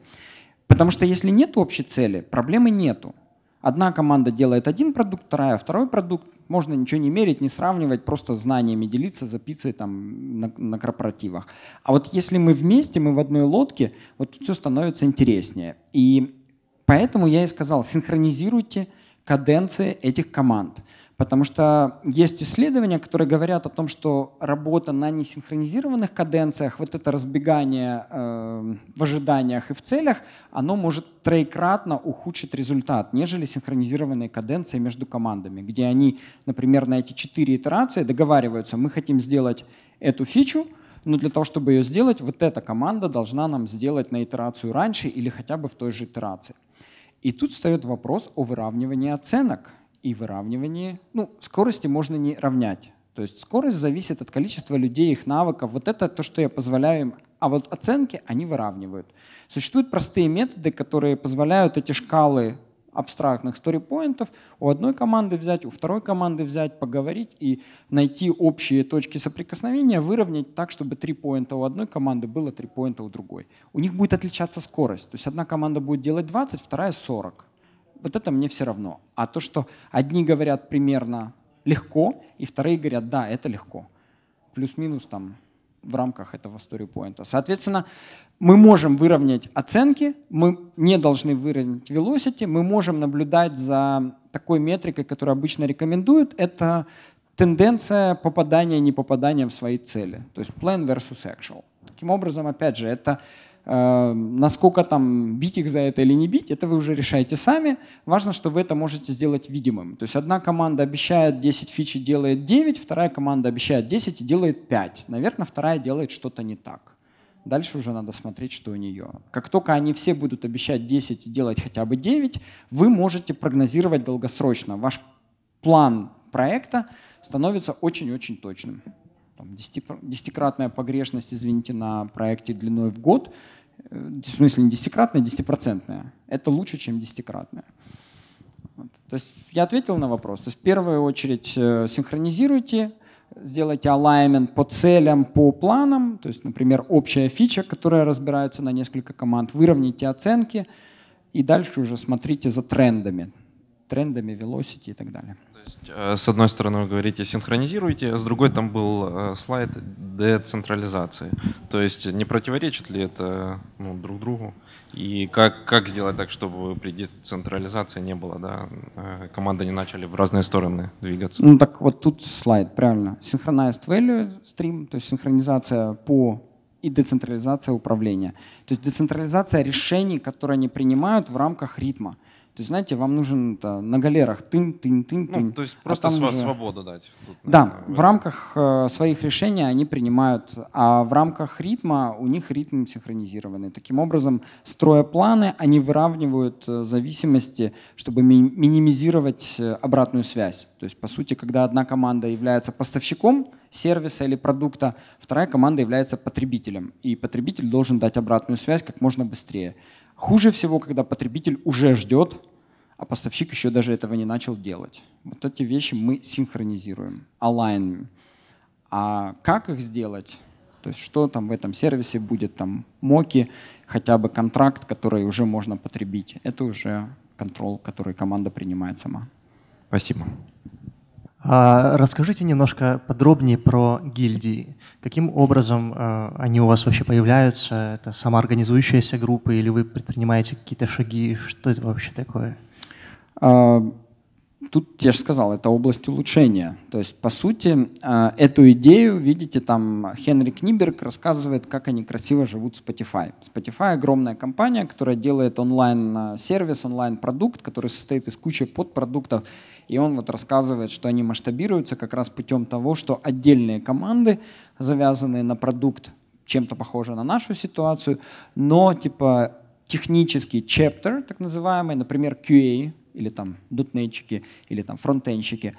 Потому что если нет общей цели, проблемы нету. Одна команда делает один продукт, вторая второй продукт. Можно ничего не мерить, не сравнивать, просто знаниями делиться за пиццей там, на, на корпоративах. А вот если мы вместе, мы в одной лодке, вот все становится интереснее. И поэтому я и сказал, синхронизируйте каденции этих команд – Потому что есть исследования, которые говорят о том, что работа на несинхронизированных каденциях, вот это разбегание э, в ожиданиях и в целях, оно может троекратно ухудшить результат, нежели синхронизированные каденции между командами, где они, например, на эти четыре итерации договариваются, мы хотим сделать эту фичу, но для того, чтобы ее сделать, вот эта команда должна нам сделать на итерацию раньше или хотя бы в той же итерации. И тут встает вопрос о выравнивании оценок и выравнивании. Ну, скорости можно не равнять. То есть скорость зависит от количества людей, их навыков. Вот это то, что я позволяю им. А вот оценки они выравнивают. Существуют простые методы, которые позволяют эти шкалы абстрактных сторипоинтов у одной команды взять, у второй команды взять, поговорить и найти общие точки соприкосновения, выровнять так, чтобы три поинта у одной команды было три поинта у другой. У них будет отличаться скорость. То есть одна команда будет делать 20, вторая 40 вот это мне все равно. А то, что одни говорят примерно легко, и вторые говорят, да, это легко. Плюс-минус там в рамках этого сторипоинта. Соответственно, мы можем выровнять оценки, мы не должны выровнять velocity, мы можем наблюдать за такой метрикой, которую обычно рекомендуют, это тенденция попадания и непопадания в свои цели, то есть plan versus actual. Таким образом, опять же, это Эм, насколько там бить их за это или не бить, это вы уже решаете сами. Важно, что вы это можете сделать видимым. То есть одна команда обещает 10 фич и делает 9, вторая команда обещает 10 и делает 5. Наверное, вторая делает что-то не так. Дальше уже надо смотреть, что у нее. Как только они все будут обещать 10 и делать хотя бы 9, вы можете прогнозировать долгосрочно. Ваш план проекта становится очень-очень точным. Десятикратная погрешность, извините, на проекте длиной в год – в смысле не десятикратная, а десятипроцентная. Это лучше, чем десятикратная. Вот. То есть я ответил на вопрос. То есть в первую очередь э, синхронизируйте, сделайте alignment по целям, по планам, то есть, например, общая фича, которая разбирается на несколько команд, выровняйте оценки и дальше уже смотрите за трендами, трендами velocity и так далее. Э, с одной стороны, вы говорите синхронизируйте, а с другой там был э, слайд децентрализации. То есть не противоречит ли это ну, друг другу? И как, как сделать так, чтобы при децентрализации не было, да, э, команды не начали в разные стороны двигаться? Ну так вот тут слайд, правильно. Synchronized value stream, то есть синхронизация по и децентрализация управления. То есть децентрализация решений, которые они принимают в рамках ритма. То есть, знаете, вам нужен то, на галерах тынь, тынь, тынь, ну, тынь. Ну, то есть а просто а св- уже... свободу дать. Тут, наверное, да, в, рамках э, своих решений они принимают, а в рамках ритма у них ритм синхронизированный. Таким образом, строя планы, они выравнивают э, зависимости, чтобы ми- минимизировать э, обратную связь. То есть, по сути, когда одна команда является поставщиком сервиса или продукта, вторая команда является потребителем, и потребитель должен дать обратную связь как можно быстрее. Хуже всего, когда потребитель уже ждет, а поставщик еще даже этого не начал делать. Вот эти вещи мы синхронизируем, align. А как их сделать? То есть что там в этом сервисе будет, там моки, хотя бы контракт, который уже можно потребить. Это уже контроль, который команда принимает сама. Спасибо. А, расскажите немножко подробнее про гильдии. Каким образом э, они у вас вообще появляются? Это самоорганизующаяся группа или вы предпринимаете какие-то шаги? Что это вообще такое? А, Тут я же сказал, это область улучшения. То есть, по сути, э, эту идею, видите, там Хенри Книберг рассказывает, как они красиво живут в Spotify. Spotify — огромная компания, которая делает онлайн-сервис, э, онлайн-продукт, который состоит из кучи подпродуктов. И он вот рассказывает, что они масштабируются как раз путем того, что отдельные команды, завязанные на продукт, чем-то похоже на нашу ситуацию, но типа технический чептер, так называемый, например, QA, или там дотнетчики, или там фронтенщики.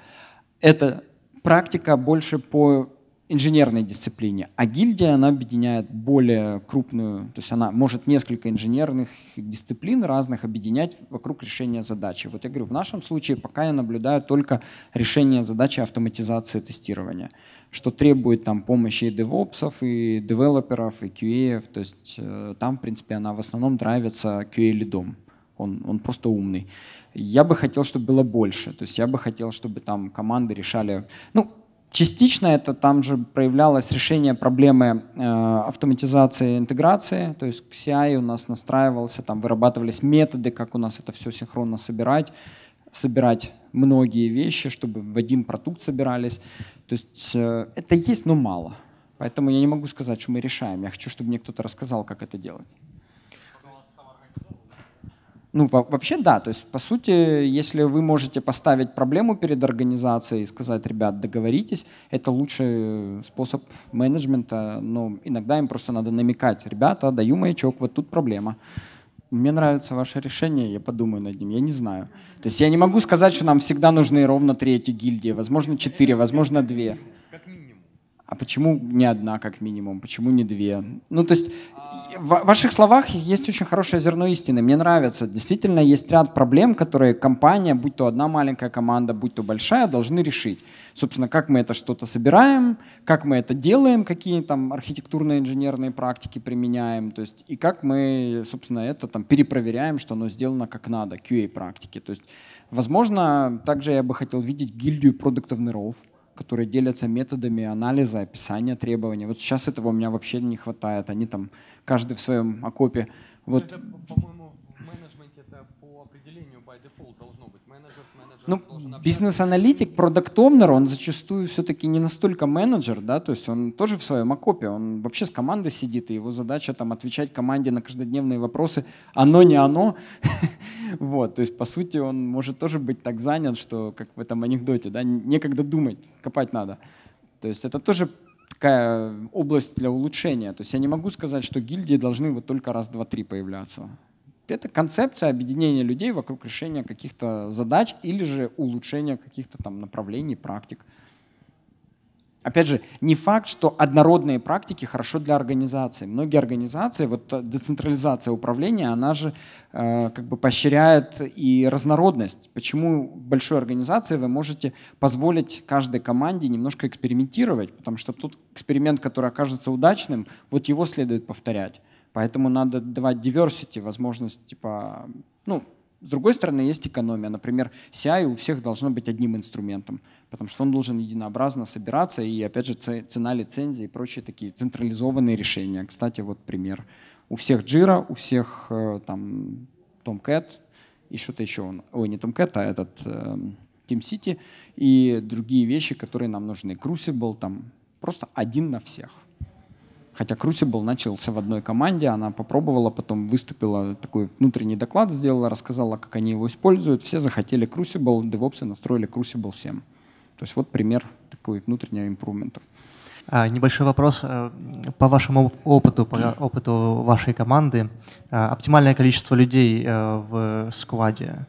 Это практика больше по инженерной дисциплине. А гильдия, она объединяет более крупную, то есть она может несколько инженерных дисциплин разных объединять вокруг решения задачи. Вот я говорю, в нашем случае пока я наблюдаю только решение задачи автоматизации тестирования, что требует там помощи и девопсов, и девелоперов, и QA, то есть э, там, в принципе, она в основном драйвится QA-лидом он, он просто умный. Я бы хотел, чтобы было больше. То есть я бы хотел, чтобы там команды решали... Ну, Частично это там же проявлялось решение проблемы э, автоматизации и интеграции, то есть к CI у нас настраивался, там вырабатывались методы, как у нас это все синхронно собирать, собирать многие вещи, чтобы в один продукт собирались. То есть э, это есть, но мало. Поэтому я не могу сказать, что мы решаем. Я хочу, чтобы мне кто-то рассказал, как это делать. Ну, вообще да. То есть, по сути, если вы можете поставить проблему перед организацией и сказать, ребят, договоритесь, это лучший способ менеджмента. Но иногда им просто надо намекать. Ребята, даю маячок, вот тут проблема. Мне нравится ваше решение, я подумаю над ним, я не знаю. То есть я не могу сказать, что нам всегда нужны ровно три эти гильдии, возможно, четыре, возможно, две. А почему не одна, как минимум? Почему не две? Ну, то есть в ваших словах есть очень хорошее зерно истины. Мне нравится. Действительно, есть ряд проблем, которые компания, будь то одна маленькая команда, будь то большая, должны решить. Собственно, как мы это что-то собираем, как мы это делаем, какие там архитектурные инженерные практики применяем, то есть и как мы, собственно, это там перепроверяем, что оно сделано как надо, QA-практики. То есть, возможно, также я бы хотел видеть гильдию продуктов ныров, которые делятся методами анализа, описания требований. Вот сейчас этого у меня вообще не хватает. Они там каждый в своем окопе. Вот. Это, по-моему, ну, бизнес-аналитик, продукт овнер он зачастую все-таки не настолько менеджер, да, то есть он тоже в своем окопе, он вообще с командой сидит, и его задача там отвечать команде на каждодневные вопросы, оно не оно, *laughs* вот, то есть по сути он может тоже быть так занят, что как в этом анекдоте, да, некогда думать, копать надо. То есть это тоже такая область для улучшения. То есть я не могу сказать, что гильдии должны вот только раз, два, три появляться. Это концепция объединения людей вокруг решения каких-то задач или же улучшения каких-то там направлений, практик. Опять же, не факт, что однородные практики хорошо для организации. Многие организации, вот децентрализация управления, она же э, как бы поощряет и разнородность. Почему в большой организации вы можете позволить каждой команде немножко экспериментировать, потому что тот эксперимент, который окажется удачным, вот его следует повторять. Поэтому надо давать diversity, возможность, типа, ну, с другой стороны, есть экономия. Например, CI у всех должно быть одним инструментом, потому что он должен единообразно собираться, и, опять же, цена лицензии и прочие такие централизованные решения. Кстати, вот пример. У всех Jira, у всех э, там Tomcat, и что-то еще. Ой, не Tomcat, а этот э, TeamCity и другие вещи, которые нам нужны. Crucible, там просто один на всех. Хотя Крусибл начался в одной команде, она попробовала, потом выступила, такой внутренний доклад сделала, рассказала, как они его используют. Все захотели Крусибл, девопсы настроили Крусибл всем. То есть вот пример такой внутреннего импрументов. А, небольшой вопрос э, по вашему опыту, по опыту вашей команды. Э, оптимальное количество людей э, в складе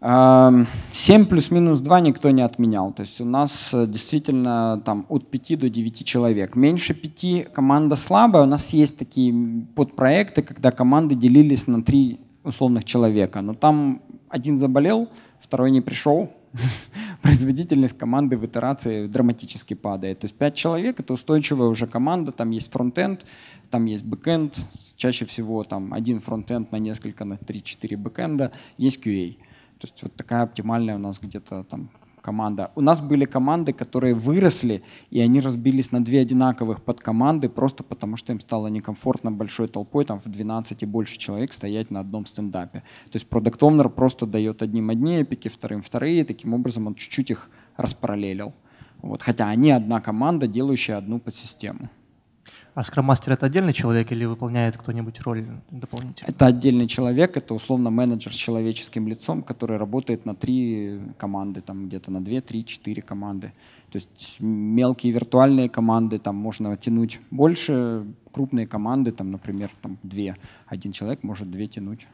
7 плюс-минус 2 никто не отменял. То есть у нас э, действительно там от 5 до 9 человек. Меньше 5 команда слабая. У нас есть такие подпроекты, когда команды делились на 3 условных человека. Но там один заболел, второй не пришел. *laughs* Производительность команды в итерации драматически падает. То есть 5 человек — это устойчивая уже команда. Там есть фронтенд, там есть бэкенд. Чаще всего там один фронтенд на несколько, на 3-4 бэкенда. Есть QA. То есть вот такая оптимальная у нас где-то там команда. У нас были команды, которые выросли, и они разбились на две одинаковых подкоманды, просто потому что им стало некомфортно большой толпой, там в 12 и больше человек стоять на одном стендапе. То есть продукт Owner просто дает одним одни эпики, вторым вторые, и таким образом он чуть-чуть их распараллелил. Вот, хотя они одна команда, делающая одну подсистему. А скрам-мастер это отдельный человек или выполняет кто-нибудь роль дополнительно? Это отдельный человек, это условно менеджер с человеческим лицом, который работает на три команды, там где-то на две, три, четыре команды. То есть мелкие виртуальные команды там можно тянуть больше, крупные команды, там, например, там две. Один человек может две тянуть.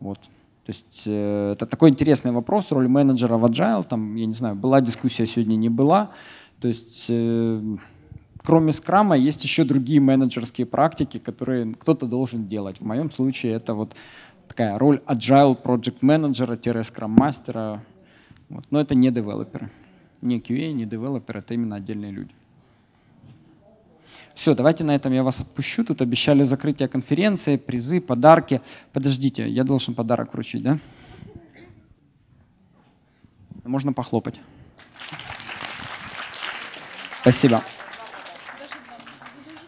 Вот. То есть э, это такой интересный вопрос, роль менеджера в Agile, там, я не знаю, была дискуссия сегодня, не была. То есть э, кроме скрама есть еще другие менеджерские практики, которые кто-то должен делать. В моем случае это вот такая роль agile project менеджера-скрам мастера. Вот. Но это не девелоперы. Не QA, не девелоперы, это именно отдельные люди. Все, давайте на этом я вас отпущу. Тут обещали закрытие конференции, призы, подарки. Подождите, я должен подарок вручить, да? Можно похлопать. Спасибо.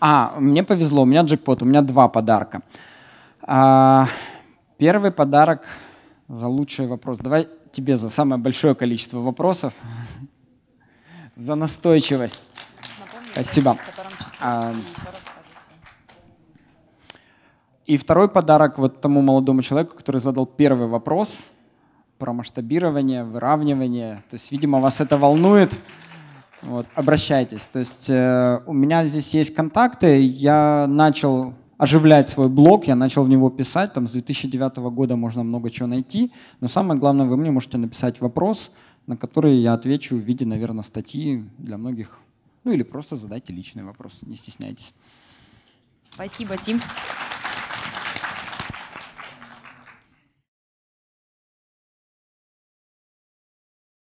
А, мне повезло, у меня джекпот, у меня два подарка. А, первый подарок за лучший вопрос. Давай тебе за самое большое количество вопросов, за настойчивость. Спасибо. А, и второй подарок вот тому молодому человеку, который задал первый вопрос про масштабирование, выравнивание. То есть, видимо, вас это волнует. Вот, обращайтесь. То есть э, у меня здесь есть контакты. Я начал оживлять свой блог, я начал в него писать. Там с 2009 года можно много чего найти. Но самое главное, вы мне можете написать вопрос, на который я отвечу в виде, наверное, статьи для многих. Ну или просто задайте личный вопрос, не стесняйтесь. Спасибо, Тим.